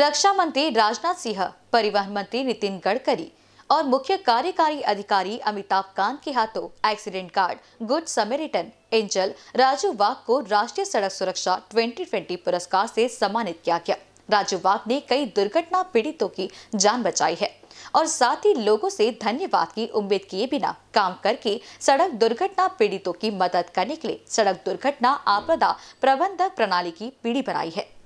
रक्षा मंत्री राजनाथ सिंह परिवहन मंत्री नितिन गडकरी और मुख्य कार्यकारी अधिकारी अमिताभ कांत के हाथों accident card good Samaritan angel Raju Wagh को राष्ट्रीय सड़क सुरक्षा 2020 पुरस्कार से सम्मानित किया गया राजू वाघ ने कई दुर्घटना पीड़ितों की जान बचाई है और साथ ही लोगों से धन्यवाद की उम्मीद किए बिना काम करके सड़क दुर्घटना पीड़ितों की मदद करने के लिए सड़क दुर्घटना आपदा प्रबंधक प्रणाली की पीढ़ी बनाई है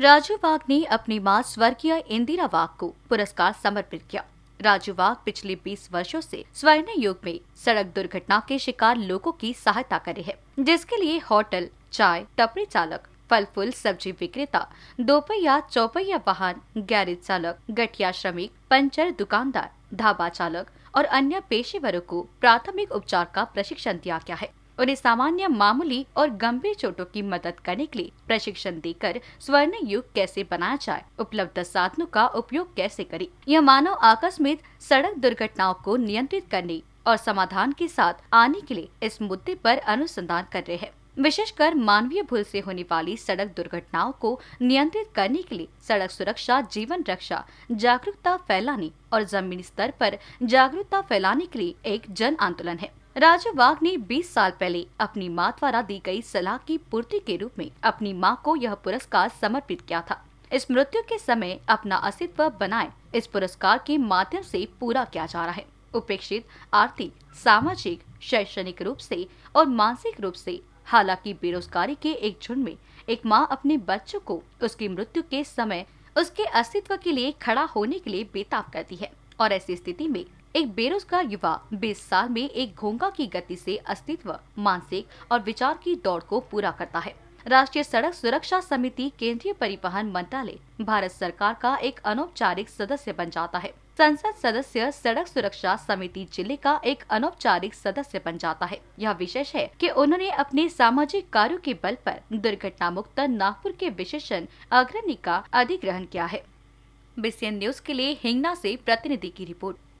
राजू वाघ ने अपनी मां स्वर्गीय इंदिरा वाघ को पुरस्कार समर्पित किया राजू वाघ पिछले 20 वर्षों से स्वर्ण युग में सड़क दुर्घटना के शिकार लोगों की सहायता करे है जिसके लिए होटल चाय टपरी चालक फल फूल सब्जी विक्रेता दोपहिया चौपहिया वाहन गैरेज चालक गठिया श्रमिक पंचर दुकानदार ढाबा चालक और अन्य पेशेवरों को प्राथमिक उपचार का प्रशिक्षण दिया गया है उन्हें सामान्य मामूली और गंभीर चोटों की मदद करने के लिए प्रशिक्षण देकर स्वर्ण युग कैसे बनाया जाए उपलब्ध साधनों का उपयोग कैसे करे यह मानव आकस्मिक सड़क दुर्घटनाओं को नियंत्रित करने और समाधान के साथ आने के लिए इस मुद्दे पर अनुसंधान कर रहे हैं विशेषकर मानवीय भूल से होने वाली सड़क दुर्घटनाओं को नियंत्रित करने के लिए सड़क सुरक्षा जीवन रक्षा जागरूकता फैलाने और जमीनी स्तर पर जागरूकता फैलाने के लिए एक जन आंदोलन है राजू बाग ने 20 साल पहले अपनी माँ द्वारा दी गई सलाह की पूर्ति के रूप में अपनी माँ को यह पुरस्कार समर्पित किया था इस मृत्यु के समय अपना अस्तित्व बनाए इस पुरस्कार के माध्यम से पूरा किया जा रहा है उपेक्षित आर्थिक सामाजिक शैक्षणिक रूप से और मानसिक रूप से हालांकि बेरोजगारी के एक झुंड में एक माँ अपने बच्चों को उसकी मृत्यु के समय उसके अस्तित्व के लिए खड़ा होने के लिए बेताब करती है और ऐसी स्थिति में एक बेरोजगार युवा 20 साल में एक घोंगा की गति से अस्तित्व मानसिक और विचार की दौड़ को पूरा करता है राष्ट्रीय सड़क सुरक्षा समिति केंद्रीय परिवहन मंत्रालय भारत सरकार का एक अनौपचारिक सदस्य बन जाता है संसद सदस्य सड़क सुरक्षा समिति जिले का एक अनौपचारिक सदस्य बन जाता है यह विशेष है कि उन्होंने अपने सामाजिक कार्यों के बल पर दुर्घटना मुक्त नागपुर के विशेषण अग्रणी का अधिग्रहण किया है बीसीएन न्यूज के लिए हिंगना से प्रतिनिधि की रिपोर्ट